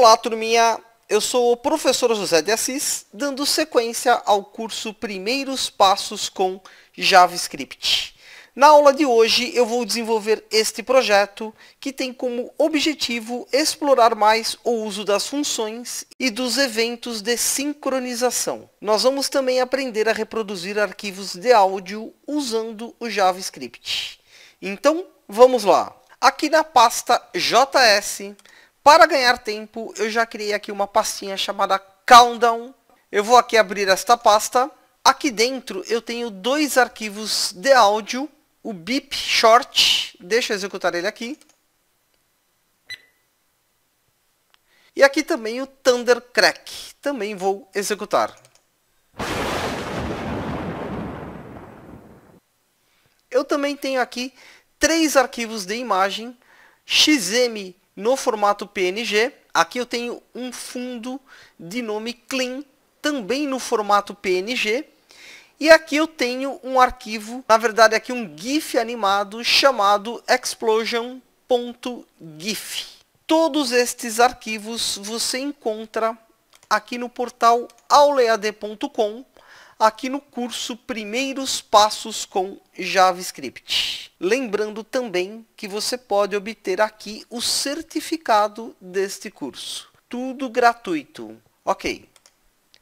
Olá, turminha! Eu sou o professor José de Assis, dando sequência ao curso Primeiros Passos com JavaScript. Na aula de hoje, eu vou desenvolver este projeto, que tem como objetivo explorar mais o uso das funções e dos eventos de sincronização. Nós vamos também aprender a reproduzir arquivos de áudio usando o JavaScript. Então, vamos lá! Aqui na pasta JS, para ganhar tempo, eu já criei aqui uma pastinha chamada Countdown. Eu vou aqui abrir esta pasta. Aqui dentro eu tenho dois arquivos de áudio, o Bip Short, deixa eu executar ele aqui. E aqui também o Thunder Crack, também vou executar. Eu também tenho aqui três arquivos de imagem, XM no formato PNG. Aqui eu tenho um fundo de nome clean, também no formato PNG. E aqui eu tenho um arquivo, na verdade aqui um GIF animado chamado explosion.gif. Todos estes arquivos você encontra aqui no portal aulead.com aqui no curso Primeiros Passos com JavaScript. Lembrando também que você pode obter aqui o certificado deste curso. Tudo gratuito. Ok.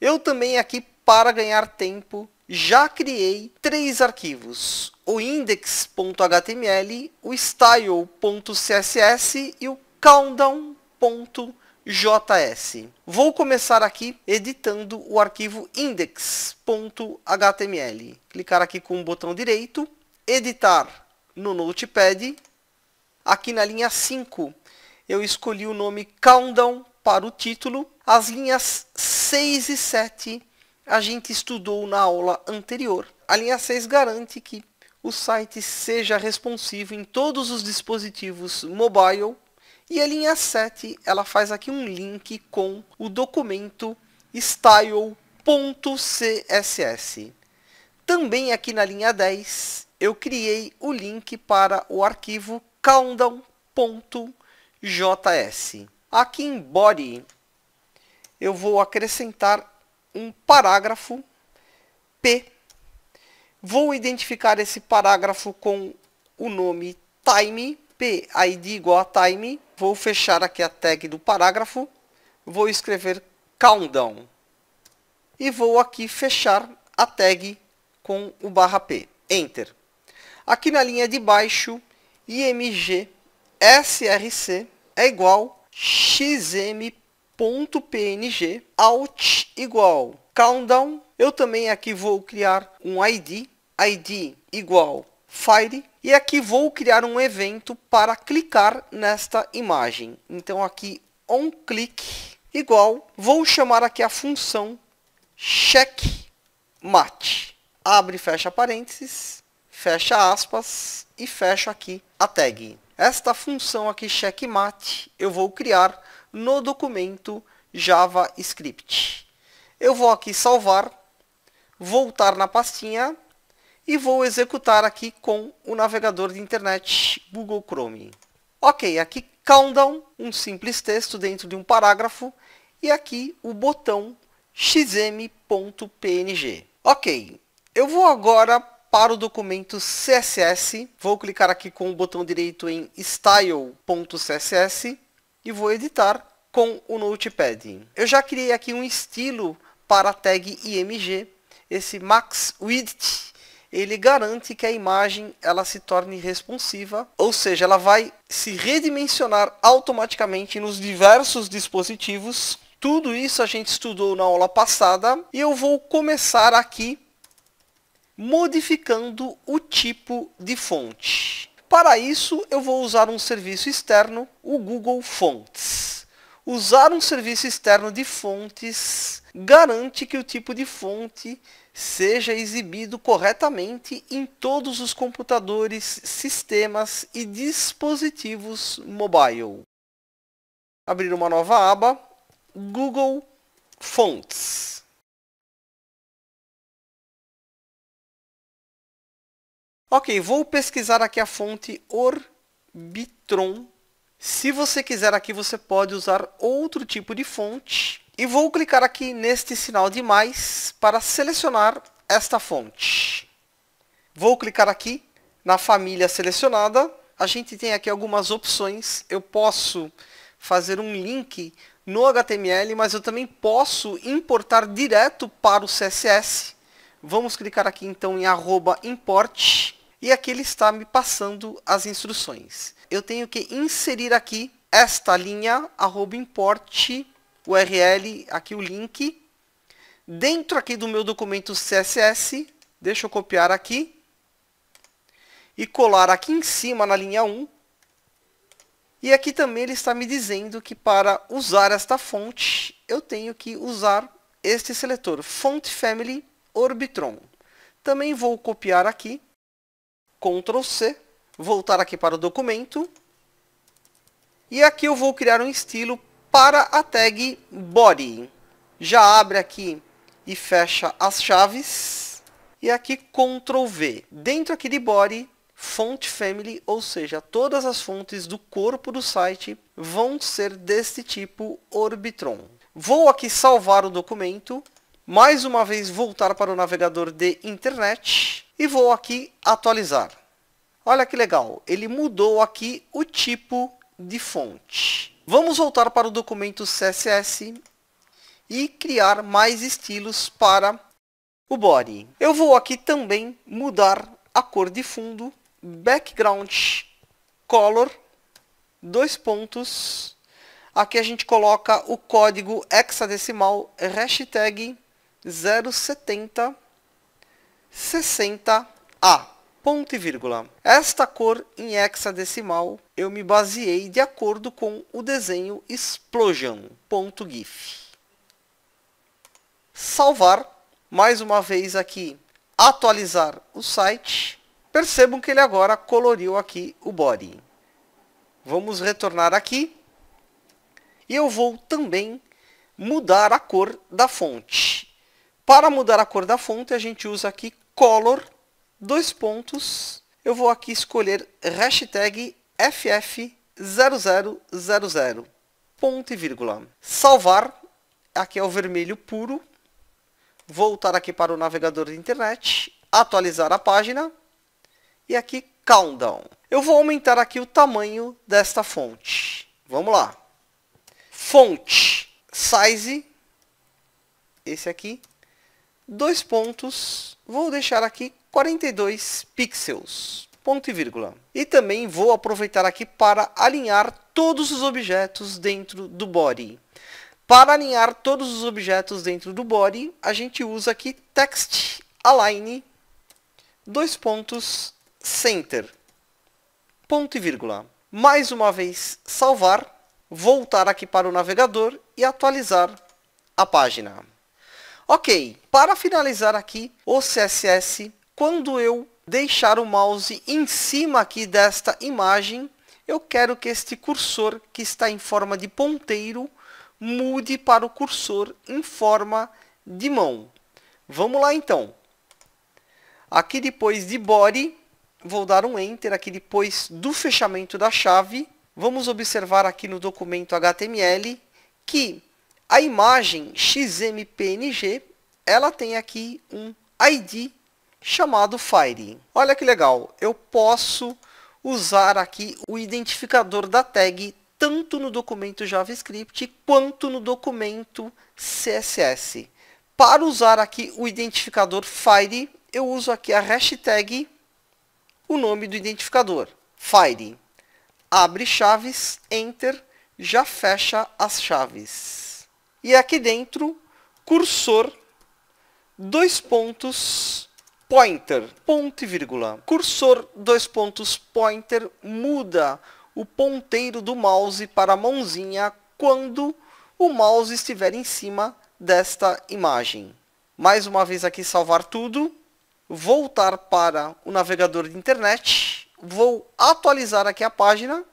Eu também aqui, para ganhar tempo, já criei três arquivos. O index.html, o style.css e o countdown.html JS. Vou começar aqui editando o arquivo index.html. Clicar aqui com o botão direito, editar no Notepad. Aqui na linha 5, eu escolhi o nome Countdown para o título. As linhas 6 e 7 a gente estudou na aula anterior. A linha 6 garante que o site seja responsivo em todos os dispositivos mobile e a linha 7, ela faz aqui um link com o documento style.css. Também aqui na linha 10, eu criei o link para o arquivo countdown.js. Aqui em body, eu vou acrescentar um parágrafo P. Vou identificar esse parágrafo com o nome time p id igual a time, vou fechar aqui a tag do parágrafo, vou escrever countdown e vou aqui fechar a tag com o barra p, enter. Aqui na linha de baixo, img src é igual xm.png alt igual countdown. Eu também aqui vou criar um id, id igual Fire. E aqui vou criar um evento para clicar nesta imagem. Então aqui on click igual, vou chamar aqui a função checkmate. Abre e fecha parênteses, fecha aspas e fecha aqui a tag. Esta função aqui checkmate eu vou criar no documento JavaScript. Eu vou aqui salvar, voltar na pastinha e vou executar aqui com o navegador de internet Google Chrome. Ok, aqui countdown, um simples texto dentro de um parágrafo e aqui o botão xm.png. Ok, eu vou agora para o documento CSS, vou clicar aqui com o botão direito em style.css e vou editar com o Notepad. Eu já criei aqui um estilo para a tag img, esse max width ele garante que a imagem ela se torne responsiva, ou seja, ela vai se redimensionar automaticamente nos diversos dispositivos. Tudo isso a gente estudou na aula passada e eu vou começar aqui modificando o tipo de fonte. Para isso, eu vou usar um serviço externo, o Google Fonts. Usar um serviço externo de fontes garante que o tipo de fonte seja exibido corretamente em todos os computadores, sistemas e dispositivos mobile. Abrir uma nova aba, Google Fonts. Ok, vou pesquisar aqui a fonte Orbitron. Se você quiser aqui, você pode usar outro tipo de fonte e vou clicar aqui neste sinal de mais para selecionar esta fonte. Vou clicar aqui na família selecionada. A gente tem aqui algumas opções. Eu posso fazer um link no HTML, mas eu também posso importar direto para o CSS. Vamos clicar aqui então em import e aqui ele está me passando as instruções. Eu tenho que inserir aqui esta linha import URL, aqui o link. Dentro aqui do meu documento CSS, deixa eu copiar aqui e colar aqui em cima na linha 1. E aqui também ele está me dizendo que para usar esta fonte, eu tenho que usar este seletor, Font Family Orbitron. Também vou copiar aqui, Ctrl C, voltar aqui para o documento. E aqui eu vou criar um estilo para a tag body. Já abre aqui e fecha as chaves. E aqui Ctrl V. Dentro aqui de body, font family, ou seja, todas as fontes do corpo do site vão ser deste tipo Orbitron. Vou aqui salvar o documento, mais uma vez voltar para o navegador de internet e vou aqui atualizar. Olha que legal, ele mudou aqui o tipo de fonte. Vamos voltar para o documento CSS e criar mais estilos para o body. Eu vou aqui também mudar a cor de fundo, background color, dois pontos. Aqui a gente coloca o código hexadecimal hashtag 07060 a ponto e vírgula. Esta cor em hexadecimal eu me baseei de acordo com o desenho explosion.gif. Salvar, mais uma vez aqui, atualizar o site. Percebam que ele agora coloriu aqui o body. Vamos retornar aqui. E eu vou também mudar a cor da fonte. Para mudar a cor da fonte, a gente usa aqui Color dois pontos, eu vou aqui escolher hashtag FF0000, ponto e vírgula. Salvar, aqui é o vermelho puro. Voltar aqui para o navegador de internet, atualizar a página e aqui Countdown. Eu vou aumentar aqui o tamanho desta fonte. Vamos lá. Fonte, size, esse aqui, dois pontos, vou deixar aqui 42 pixels, ponto e vírgula. E também vou aproveitar aqui para alinhar todos os objetos dentro do body. Para alinhar todos os objetos dentro do body, a gente usa aqui text align, dois pontos, center, ponto e vírgula. Mais uma vez, salvar, voltar aqui para o navegador e atualizar a página. Ok, para finalizar aqui o CSS, quando eu deixar o mouse em cima aqui desta imagem, eu quero que este cursor que está em forma de ponteiro mude para o cursor em forma de mão. Vamos lá então. Aqui depois de body, vou dar um enter aqui depois do fechamento da chave. Vamos observar aqui no documento HTML que a imagem XMPNG, ela tem aqui um ID chamado Fire. Olha que legal, eu posso usar aqui o identificador da tag tanto no documento JavaScript quanto no documento CSS. Para usar aqui o identificador Fire, eu uso aqui a hashtag, o nome do identificador, Fire. Abre chaves, Enter, já fecha as chaves. E aqui dentro, cursor, dois pontos, pointer, ponto e vírgula. Cursor, dois pontos, pointer, muda o ponteiro do mouse para a mãozinha quando o mouse estiver em cima desta imagem. Mais uma vez aqui salvar tudo, voltar para o navegador de internet, vou atualizar aqui a página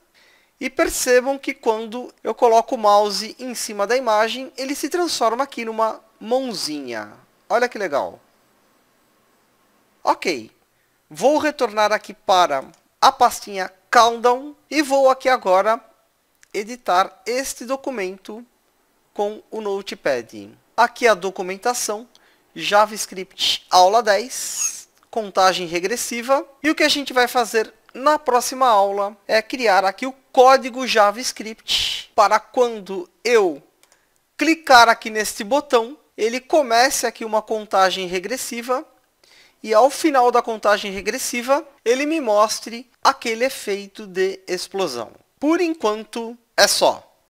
e percebam que quando eu coloco o mouse em cima da imagem, ele se transforma aqui numa mãozinha. Olha que legal. Ok. Vou retornar aqui para a pastinha Countdown e vou aqui agora editar este documento com o Notepad. Aqui a documentação, JavaScript aula 10, contagem regressiva. E o que a gente vai fazer na próxima aula é criar aqui o código JavaScript para quando eu clicar aqui neste botão, ele comece aqui uma contagem regressiva e ao final da contagem regressiva, ele me mostre aquele efeito de explosão. Por enquanto, é só.